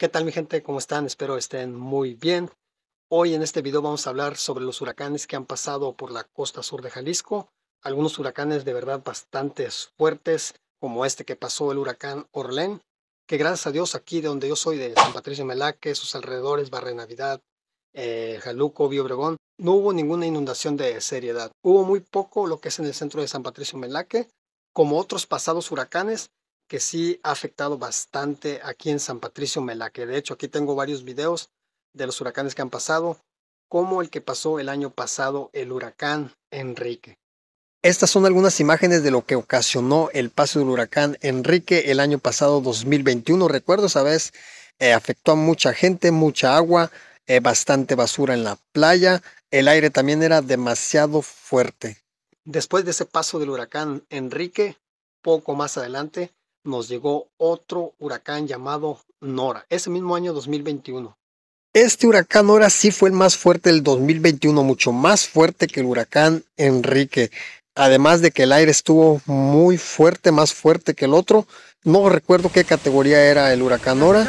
¿Qué tal mi gente? ¿Cómo están? Espero estén muy bien. Hoy en este video vamos a hablar sobre los huracanes que han pasado por la costa sur de Jalisco. Algunos huracanes de verdad bastante fuertes, como este que pasó el huracán Orlén, que gracias a Dios aquí de donde yo soy, de San Patricio Melaque, sus alrededores, Barre Navidad, eh, Jaluco, Obregón, no hubo ninguna inundación de seriedad. Hubo muy poco lo que es en el centro de San Patricio Melaque, como otros pasados huracanes, que sí ha afectado bastante aquí en San Patricio Melaque. De hecho, aquí tengo varios videos de los huracanes que han pasado, como el que pasó el año pasado, el huracán Enrique. Estas son algunas imágenes de lo que ocasionó el paso del huracán Enrique el año pasado 2021. Recuerdo esa vez eh, afectó a mucha gente, mucha agua, eh, bastante basura en la playa. El aire también era demasiado fuerte. Después de ese paso del huracán Enrique, poco más adelante, nos llegó otro huracán llamado Nora, ese mismo año 2021. Este huracán Nora sí fue el más fuerte del 2021, mucho más fuerte que el huracán Enrique. Además de que el aire estuvo muy fuerte, más fuerte que el otro. No recuerdo qué categoría era el huracán Nora,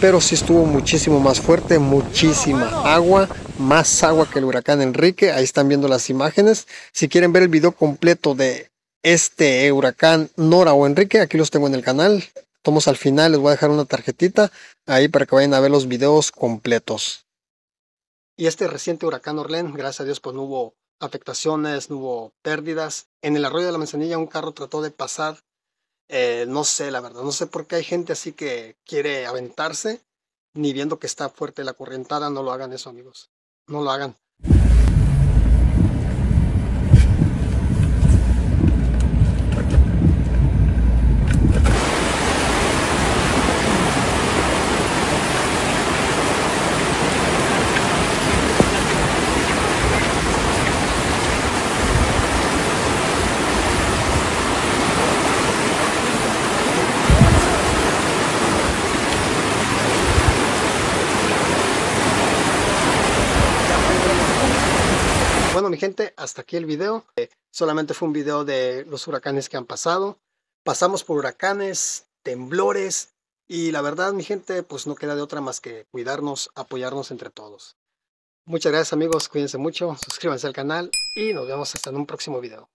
pero sí estuvo muchísimo más fuerte, muchísima agua, más agua que el huracán Enrique. Ahí están viendo las imágenes. Si quieren ver el video completo de este huracán Nora o Enrique. Aquí los tengo en el canal. Tomos al final, les voy a dejar una tarjetita ahí para que vayan a ver los videos completos. Y este reciente huracán Orlén, gracias a Dios, pues no hubo afectaciones, no hubo pérdidas. En el arroyo de la manzanilla un carro trató de pasar. Eh, no sé, la verdad, no sé por qué hay gente así que quiere aventarse, ni viendo que está fuerte la corrientada, no lo hagan eso, amigos. No lo hagan. Bueno mi gente, hasta aquí el video. Eh, solamente fue un video de los huracanes que han pasado. Pasamos por huracanes, temblores y la verdad mi gente, pues no queda de otra más que cuidarnos, apoyarnos entre todos. Muchas gracias amigos, cuídense mucho, suscríbanse al canal y nos vemos hasta en un próximo video.